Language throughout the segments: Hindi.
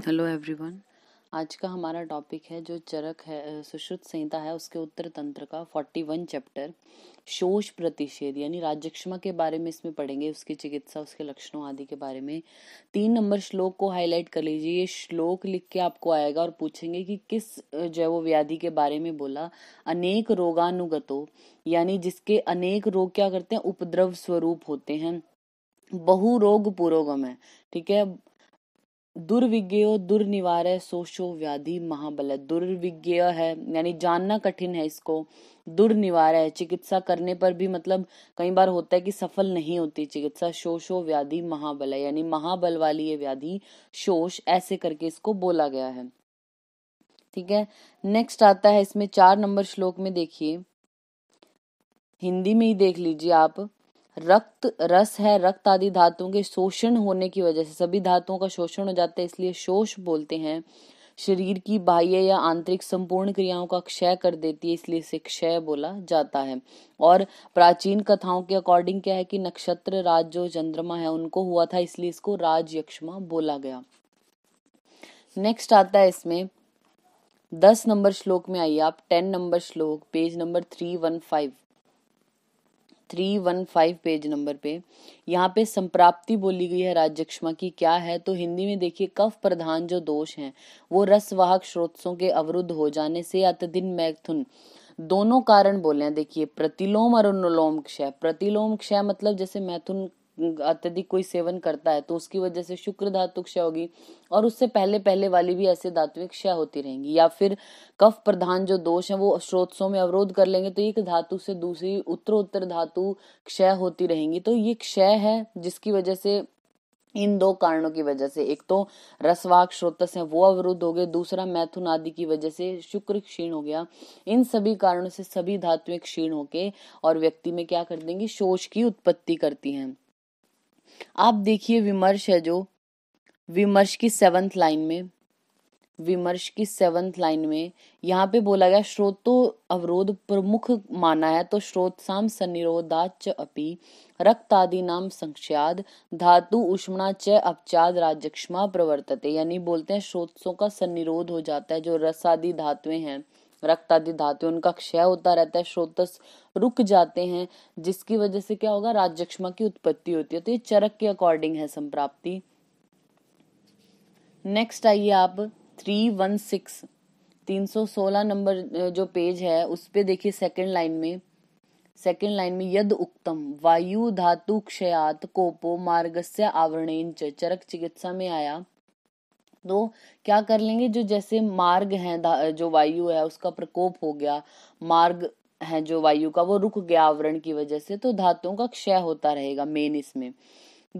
हेलो एवरीवन आज का हमारा टॉपिक है जो चरक है सुश्रुत संहिता है उसके उत्तर तंत्र का फोर्टी वन चैप्टर शोष प्रतिषेध यानी राजक्षमा के बारे में इसमें पढ़ेंगे उसकी चिकित्सा उसके लक्षणों आदि के बारे में तीन नंबर श्लोक को हाईलाइट कर लीजिए ये श्लोक लिख के आपको आएगा और पूछेंगे कि किस जो है वो व्याधि के बारे में बोला अनेक रोगानुगतो यानी जिसके अनेक रोग क्या करते हैं उपद्रव स्वरूप होते हैं बहु रोग पुरोगम है ठीक है दुर्विज्ञ दुर्निवार सोशो व्याधि महाबल दुर्विज्ञ है यानी जानना कठिन है इसको दुर्निवार है चिकित्सा करने पर भी मतलब कई बार होता है कि सफल नहीं होती चिकित्सा शोषो व्याधि महाबल है यानी महाबल वाली ये व्याधि शोष ऐसे करके इसको बोला गया है ठीक है नेक्स्ट आता है इसमें चार नंबर श्लोक में देखिए हिंदी में ही देख लीजिए आप रक्त रस है रक्त आदि धातुओं के शोषण होने की वजह से सभी धातुओं का शोषण हो जाता है इसलिए शोष बोलते हैं शरीर की बाह्य या आंतरिक संपूर्ण क्रियाओं का क्षय कर देती है इसलिए इसे क्षय बोला जाता है और प्राचीन कथाओं के अकॉर्डिंग क्या है कि नक्षत्र राज जो चंद्रमा है उनको हुआ था इसलिए इसको राज यक्षमा बोला गया नेक्स्ट आता है इसमें दस नंबर श्लोक में आइए आप टेन नंबर श्लोक page number three one five three one five page number पे यहाँ पे संप्राप्ति बोली गई है राजक्षमा की क्या है तो हिंदी में देखिए कफ प्रधान जो दोष हैं वो रसवाहक स्रोतों के अवरुद्ध हो जाने से अतदिन मैथुन दोनों कारण बोले हैं देखिए प्रतिलोम और अनुलोम क्षय प्रतिलोम क्षय मतलब जैसे मैथुन अत्यधिक कोई सेवन करता है तो उसकी वजह से शुक्र धातु क्षय होगी और उससे पहले पहले वाली भी ऐसे धातु क्षय होती रहेंगी या फिर कफ प्रधान जो दोष है वो स्रोतों में अवरोध कर लेंगे तो एक धातु से दूसरी उत्तर उत्तर धातु क्षय होती रहेंगी तो ये क्षय है जिसकी वजह से इन दो कारणों की वजह से एक तो रसवाक स्रोतस है वो अवरुद्ध हो गए दूसरा मैथुन आदि की वजह से शुक्र क्षीण हो गया इन सभी कारणों से सभी धातुएं क्षीण होके और व्यक्ति में क्या कर देंगी शोष की उत्पत्ति करती हैं आप देखिए विमर्श है जो विमर्श की सेवंथ लाइन में विमर्श की सेवंथ लाइन में यहाँ पे बोला गया श्रोतो अवरोध प्रमुख माना है तो श्रोत साम सनिरोधाच अपि रक्त आदि नाम संक्षाद धातु उष्मणा च अपचाद राजक्षमा प्रवर्तते यानी बोलते हैं श्रोतों का सन्निरोध हो जाता है जो रस आदि धातुएं हैं रक्त आदि धातु उनका क्षय होता रहता है श्रोत रुक जाते हैं जिसकी वजह से क्या होगा राजक्षमा की उत्पत्ति होती है तो ये चरक के अकॉर्डिंग है संप्राप्ति नेक्स्ट आइए आप थ्री वन सिक्स तीन सौ सोलह नंबर जो पेज है उस पे देखिए सेकंड लाइन में सेकंड लाइन में यद उक्तम वायु धातु क्षयात कोपो मार्गस्य आवरण चरक चिकित्सा में आया तो क्या कर लेंगे जो जैसे मार्ग है जो वायु है उसका प्रकोप हो गया मार्ग है जो वायु का वो रुक गया आवरण की वजह से तो धातुओं का क्षय होता रहेगा मेन इसमें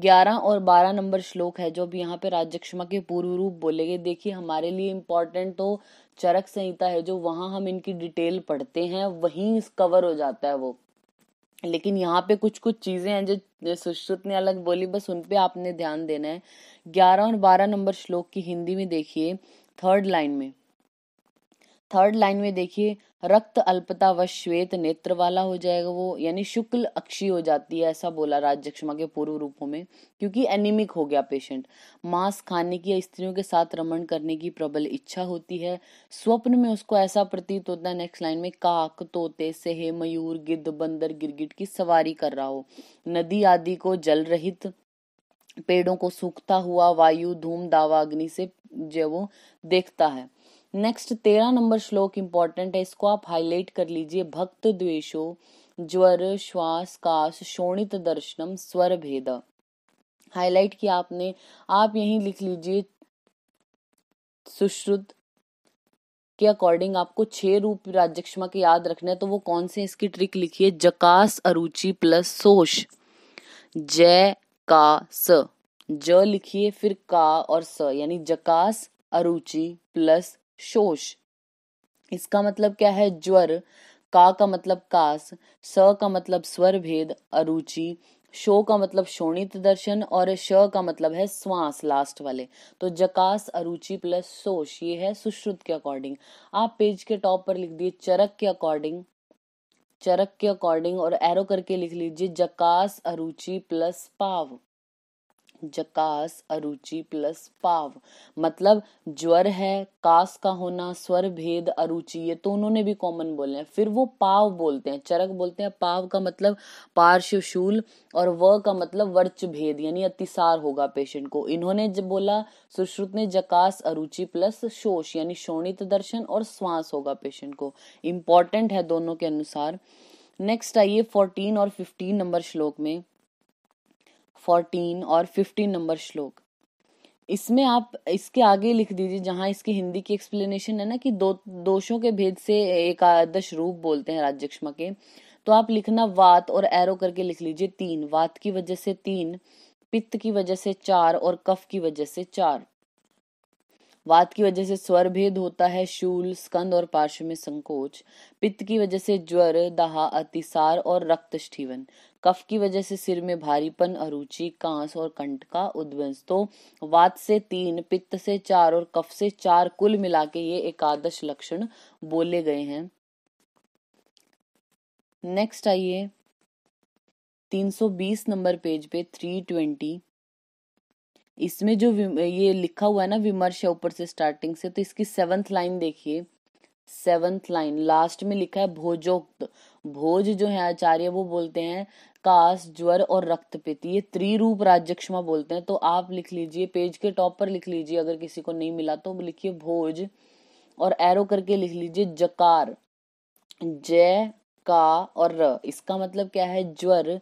ग्यारह और बारह नंबर श्लोक है जो भी यहाँ पे राजक्षमा के पूर्व रूप बोलेंगे देखिए हमारे लिए इम्पोर्टेंट तो चरक संहिता है जो वहां हम इनकी डिटेल पढ़ते हैं वहीं कवर हो जाता है वो लेकिन यहाँ पे कुछ कुछ चीज़ें हैं जो सुश्रुत ने अलग बोली बस उन पे आपने ध्यान देना है ग्यारह और बारह नंबर श्लोक की हिंदी में देखिए थर्ड लाइन में थर्ड लाइन में देखिए रक्त अल्पता व श्वेत नेत्र वाला हो जाएगा वो यानी शुक्ल अक्षी हो जाती है ऐसा बोला राजक्षमा के पूर्व रूपों में क्योंकि एनिमिक हो गया पेशेंट मांस खाने की या स्त्रियों के साथ रमण करने की प्रबल इच्छा होती है स्वप्न में उसको ऐसा प्रतीत होता है नेक्स्ट लाइन में काक तोते सेहे मयूर गिद्ध बंदर गिरगिट की सवारी कर रहा हो नदी आदि को जल रहित पेड़ों को सूखता हुआ वायु धूम दावा अग्नि से जो वो देखता है नेक्स्ट तेरह नंबर श्लोक इंपॉर्टेंट है इसको आप हाईलाइट कर लीजिए भक्त द्वेशो ज्वर श्वास काश शोणित दर्शनम स्वर भेद हाईलाइट किया आपने आप यही लिख लीजिए सुश्रुत के अकॉर्डिंग आपको छह रूप राजक्षमा के याद रखने तो वो कौन से इसकी ट्रिक लिखिए जकास अरुचि प्लस सोश जय का स ज लिखिए फिर का और स यानी जकास अरुचि प्लस शोष इसका मतलब क्या है ज्वर का का मतलब कास स का मतलब स्वर भेद अरुचि शो का मतलब शोणित दर्शन और श का मतलब है श्वास लास्ट वाले तो जकास अरुचि प्लस सोश ये है सुश्रुत के अकॉर्डिंग आप पेज के टॉप पर लिख दिए चरक के अकॉर्डिंग चरक के अकॉर्डिंग और एरो करके लिख लीजिए जकास अरुचि प्लस पाव जकास अरुचि प्लस पाव मतलब ज्वर है कास का होना स्वर भेद अरुचि ये तो उन्होंने भी कॉमन बोले हैं फिर वो पाव बोलते हैं चरक बोलते हैं पाव का मतलब पार्श्वशूल और व का मतलब वर्च भेद यानी अतिसार होगा पेशेंट को इन्होंने जब बोला सुश्रुत ने जकास अरुचि प्लस शोष यानी शोणित दर्शन और श्वास होगा पेशेंट को इंपॉर्टेंट है दोनों के अनुसार नेक्स्ट आइए फोर्टीन और फिफ्टीन नंबर श्लोक में फोर्टीन और फिफ्टीन नंबर श्लोक इसमें आप इसके आगे लिख दीजिए जहाँ इसकी हिंदी की एक्सप्लेनेशन है ना कि दो दोषों के भेद से एकादश रूप बोलते हैं राजक्षमा के तो आप लिखना वात और एरो करके लिख लीजिए तीन वात की वजह से तीन पित्त की वजह से चार और कफ की वजह से चार वात की वजह से स्वर भेद होता है शूल स्कंद और पार्श्व में संकोच पित्त की वजह से ज्वर दहा अतिसार और रक्त स्टीवन कफ की वजह से सिर में भारीपन अरुचि कांस और कंट का उद्वंस तो वात से तीन पित्त से चार और कफ से चार कुल मिला के ये एकादश लक्षण बोले गए हैं नेक्स्ट आइए 320 नंबर पेज पे 320 इसमें जो ये लिखा हुआ है ना विमर्श है ऊपर से स्टार्टिंग से तो इसकी सेवंथ लाइन देखिए सेवंथ लाइन लास्ट में लिखा है भोजोक्त भोज जो है आचार्य वो बोलते हैं कास ज्वर और रक्तपित ये त्रिरूप राज्यक्षमा बोलते हैं तो आप लिख लीजिए पेज के टॉप पर लिख लीजिए अगर किसी को नहीं मिला तो लिखिए भोज और एरो करके लिख लीजिए जकार जय का और र इसका मतलब क्या है ज्वर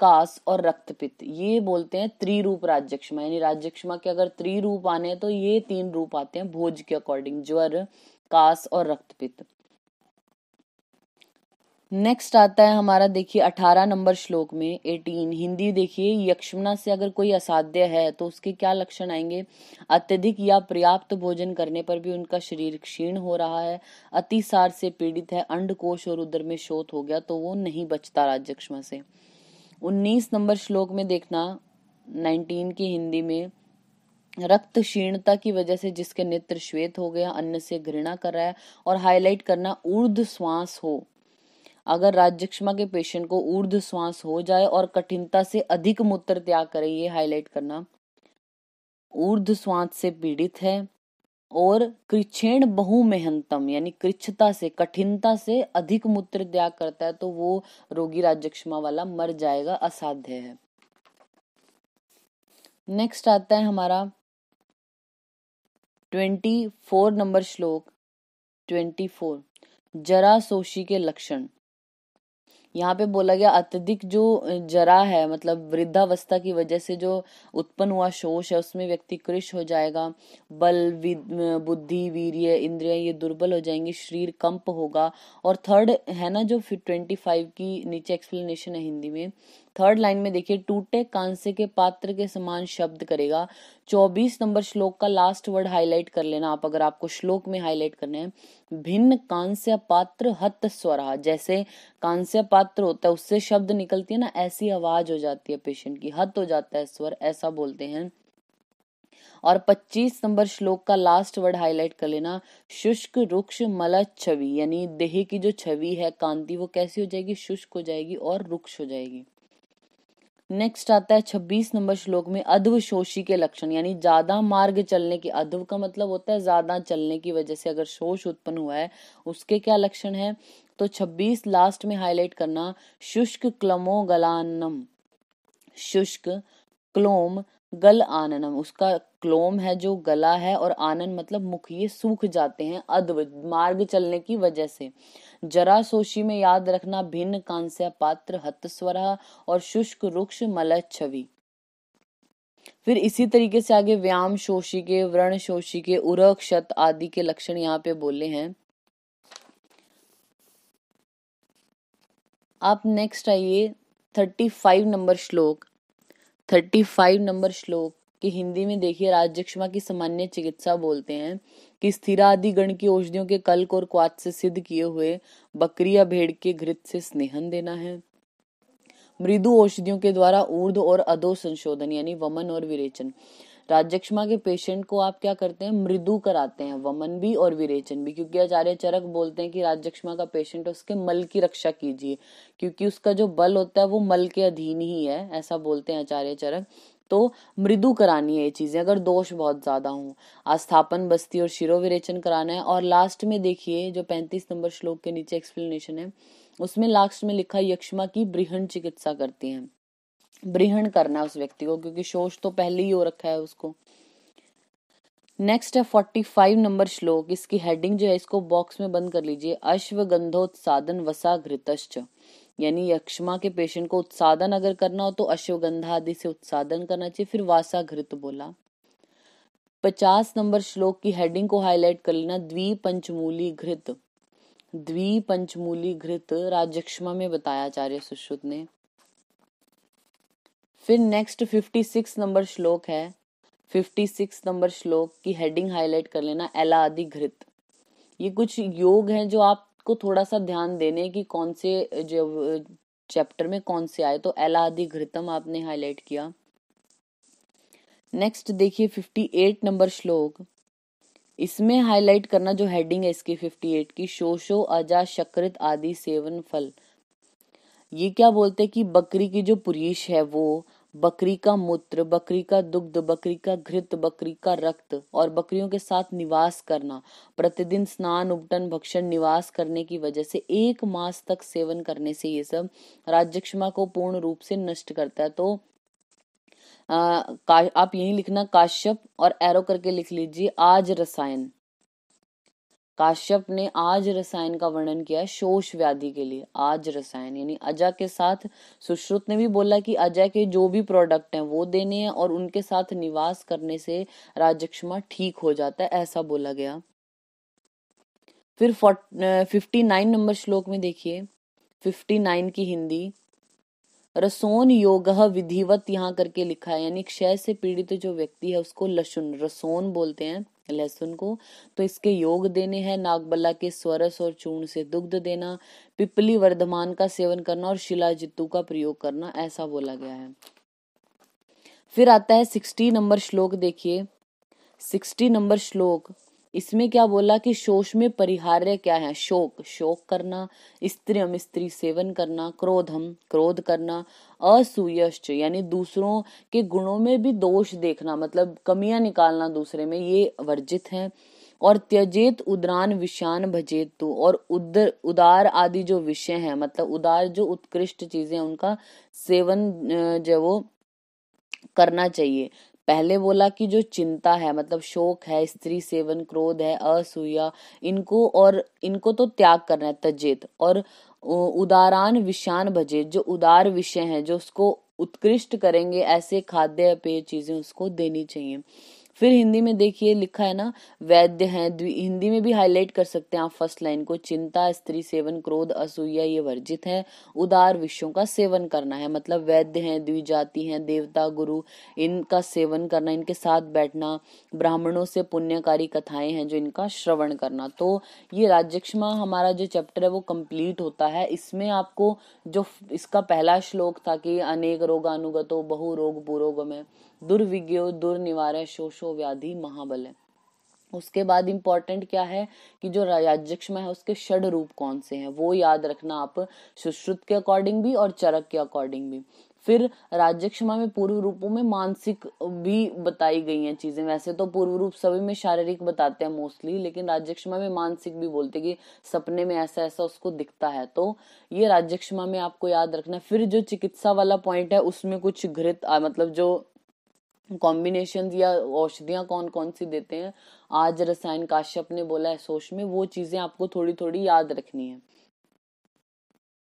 कास और रक्तपित ये बोलते हैं त्रिरूप राज्यक्षमा यानी राज्यक्षमा के अगर त्रिरूप आने हैं तो ये तीन रूप आते हैं भोज के अकॉर्डिंग ज्वर कास और रक्तपित नेक्स्ट आता है हमारा देखिए अठारह नंबर श्लोक में एटीन हिंदी देखिए यक्षमना से अगर कोई असाध्य है तो उसके क्या लक्षण आएंगे अत्यधिक या पर्याप्त भोजन करने पर भी उनका शरीर क्षीण हो रहा है अतिसार से पीड़ित है अंडकोश और उदर में शोत हो गया तो वो नहीं बचता राजयक्षमा से उन्नीस नंबर श्लोक में देखना नाइनटीन की हिंदी में रक्त क्षीणता की वजह से जिसके नेत्र श्वेत हो गया अन्न से घृणा कर रहा है और हाईलाइट करना ऊर्ध श्वास हो अगर राज्यक्षमा के पेशेंट को ऊर्ध श्वास हो जाए और कठिनता से अधिक मूत्र त्याग करे ये हाईलाइट करना ऊर्ध श्वास से पीड़ित है और कृच्छेण बहुमेहनतम यानी कृच्छता से कठिनता से अधिक मूत्र त्याग करता है तो वो रोगी राज्यक्षमा वाला मर जाएगा असाध्य है नेक्स्ट आता है हमारा ट्वेंटी फोर नंबर श्लोक ट्वेंटी फोर जरा सोशी के लक्षण यहाँ पे बोला गया अत्यधिक जो जरा है मतलब वृद्धावस्था की वजह से जो उत्पन्न हुआ शोष है उसमें व्यक्ति कृष हो जाएगा बल बुद्धि वीर्य इंद्रिया ये दुर्बल हो जाएंगे शरीर कंप होगा और थर्ड है ना जो फिर ट्वेंटी फाइव की नीचे एक्सप्लेनेशन है हिंदी में थर्ड लाइन में देखिए टूटे कांसे के पात्र के समान शब्द करेगा चौबीस नंबर श्लोक का लास्ट वर्ड हाईलाइट कर लेना आप अगर आपको श्लोक में हाईलाइट करने हैं भिन्न कांस्य पात्र हत स्वरा जैसे कांस्य पात्र होता है उससे शब्द निकलती है ना ऐसी आवाज हो जाती है पेशेंट की हत हो जाता है स्वर ऐसा बोलते हैं और 25 नंबर श्लोक का लास्ट वर्ड हाईलाइट कर लेना शुष्क रुक्ष मल छवि यानी देह की जो छवि है कांति वो कैसी हो जाएगी शुष्क हो जाएगी और रुक्ष हो जाएगी नेक्स्ट आता है छब्बीस नंबर श्लोक में अध्व शोषी के लक्षण यानी ज्यादा मार्ग चलने के अध्व का मतलब होता है ज्यादा चलने की वजह से अगर शोष उत्पन्न हुआ है उसके क्या लक्षण है तो छब्बीस लास्ट में हाईलाइट करना शुष्क क्लमो गलानम शुष्क क्लोम गल आननम उसका क्लोम है जो गला है और आनन मतलब मुख ये सूख जाते हैं अद्व मार्ग चलने की वजह से जरा सोशी में याद रखना भिन्न कांस्य पात्र हतस्वर और शुष्क रुक्ष मल छवि फिर इसी तरीके से आगे व्याम शोषी के व्रण शोषी के उरक शत आदि के लक्षण यहाँ पे बोले हैं आप नेक्स्ट आइए थर्टी फाइव नंबर श्लोक थर्टी फाइव नंबर श्लोक कि हिंदी में देखिए राजक्षमा की सामान्य चिकित्सा बोलते हैं कि स्थिर आदि गण की औषधियों के कल्क और क्वात से सिद्ध किए हुए बकरी या भेड़ के घृत से स्नेहन देना है मृदु औषधियों के द्वारा ऊर्ध और अधो संशोधन यानी वमन और विरेचन राजक्षमा के पेशेंट को आप क्या करते हैं मृदु कराते हैं वमन भी और विरेचन भी क्योंकि आचार्य चरक बोलते हैं कि राजक्षमा का पेशेंट उसके मल की रक्षा कीजिए क्योंकि उसका जो बल होता है वो मल के अधीन ही है ऐसा बोलते हैं आचार्य चरक तो मृदु करानी है ये चीजें अगर दोष बहुत ज्यादा हो आस्थापन बस्ती और शिरोविरेचन कराना है और लास्ट में देखिए जो पैंतीस नंबर श्लोक के नीचे एक्सप्लेनेशन है उसमें लास्ट में लिखा यक्षमा की बृहण चिकित्सा करती हैं ब्रिहण करना उस व्यक्ति को क्योंकि शोष तो पहले ही हो रखा है उसको नेक्स्ट है फोर्टी फाइव नंबर श्लोक इसकी हेडिंग जो है इसको बॉक्स में बंद कर लीजिए अश्वगंधोत्सादन वसा घृतश्च यानी यक्षमा के पेशेंट को उत्साधन अगर करना हो तो अश्वगंधा आदि से उत्साधन करना चाहिए फिर वासा घृत बोला पचास नंबर श्लोक की हेडिंग को हाईलाइट कर लेना द्विपंचमूली घृत द्विपंचमूली घृत राजक्षमा में बताया आचार्य सुश्रुत ने फिर नेक्स्ट फिफ्टी सिक्स नंबर श्लोक है फिफ्टी सिक्स नंबर श्लोक की हेडिंग हाईलाइट कर लेना एलादि घृत ये कुछ योग हैं जो आपको थोड़ा सा ध्यान देने कि कौन से जो चैप्टर में कौन से आए तो एलादि घृतम आपने हाईलाइट किया नेक्स्ट देखिए फिफ्टी एट नंबर श्लोक इसमें हाईलाइट करना जो हेडिंग है इसकी फिफ्टी एट की शोशो अजा शकृत आदि सेवन फल ये क्या बोलते हैं कि बकरी की जो पुरीश है वो बकरी का मूत्र बकरी का दुग्ध बकरी का घृत बकरी का रक्त और बकरियों के साथ निवास करना प्रतिदिन स्नान उपटन भक्षण निवास करने की वजह से एक मास तक सेवन करने से ये सब राज्यक्षमा को पूर्ण रूप से नष्ट करता है तो आ, आप यही लिखना काश्यप और एरो करके लिख लीजिए आज रसायन काश्यप ने आज रसायन का वर्णन किया शोष व्याधि के लिए आज रसायन यानी अजय के साथ सुश्रुत ने भी बोला कि अजय के जो भी प्रोडक्ट हैं वो देने हैं और उनके साथ निवास करने से राजक्षमा ठीक हो जाता है ऐसा बोला गया फिर फिफ्टी नाइन नंबर श्लोक में देखिए फिफ्टी नाइन की हिंदी रसोन योग विधिवत यहाँ करके लिखा है यानी क्षय से पीड़ित जो व्यक्ति है उसको लसुन रसोन बोलते हैं लहसुन को तो इसके योग देने हैं नागबल्ला के स्वरस और चूर्ण से दुग्ध देना पिपली वर्धमान का सेवन करना और शिला शिलाजित्तू का प्रयोग करना ऐसा बोला गया है फिर आता है सिक्सटी नंबर श्लोक देखिए सिक्सटी नंबर श्लोक इसमें क्या बोला कि शोष में परिहार्य क्या है शोक शोक करना हम स्त्री सेवन करना क्रोधम क्रोध करना असूयश्च यानी दूसरों के गुणों में भी दोष देखना मतलब कमियां निकालना दूसरे में ये वर्जित है और त्यजेत उदरान विषान भजेत तू और उदर उदार आदि जो विषय हैं मतलब उदार जो उत्कृष्ट चीजें उनका सेवन जो वो करना चाहिए पहले बोला कि जो चिंता है मतलब शोक है स्त्री सेवन क्रोध है असूया इनको और इनको तो त्याग करना है तजेत और उदारान विषान भजे जो उदार विषय है जो उसको उत्कृष्ट करेंगे ऐसे खाद्य पेय चीजें उसको देनी चाहिए फिर हिंदी में देखिए लिखा है ना वैद्य है हिंदी में भी हाईलाइट कर सकते हैं आप फर्स्ट लाइन को चिंता स्त्री सेवन क्रोध असूया ये वर्जित है उदार विषयों का सेवन करना है मतलब वैद्य है द्विजाति है देवता गुरु इनका सेवन करना इनके साथ बैठना ब्राह्मणों से पुण्यकारी कथाएं हैं जो इनका श्रवण करना तो ये राज्यक्षमा हमारा जो चैप्टर है वो कंप्लीट होता है इसमें आपको जो इसका पहला श्लोक था कि अनेक रोगानुगतो बहु रोग पुरोग में दुर्विज्ञो दुर्निवार शोषो व्याधि महाबल है उसके बाद इम्पोर्टेंट क्या है कि जो राजाध्यक्षम है उसके षड रूप कौन से हैं वो याद रखना आप सुश्रुत के अकॉर्डिंग भी और चरक के अकॉर्डिंग भी फिर राज्यक्षमा में पूर्व रूपों में मानसिक भी बताई गई हैं चीजें वैसे तो पूर्व रूप सभी में शारीरिक बताते हैं मोस्टली लेकिन राज्यक्षमा में मानसिक भी बोलते कि सपने में ऐसा ऐसा उसको दिखता है तो ये राज्यक्षमा में आपको याद रखना फिर जो चिकित्सा वाला पॉइंट है उसमें कुछ घृत मतलब जो कॉम्बिनेशन या औषधियाँ कौन कौन सी देते हैं आज रसायन काश्यप ने बोला है सोच में वो चीज़ें आपको थोड़ी थोड़ी याद रखनी है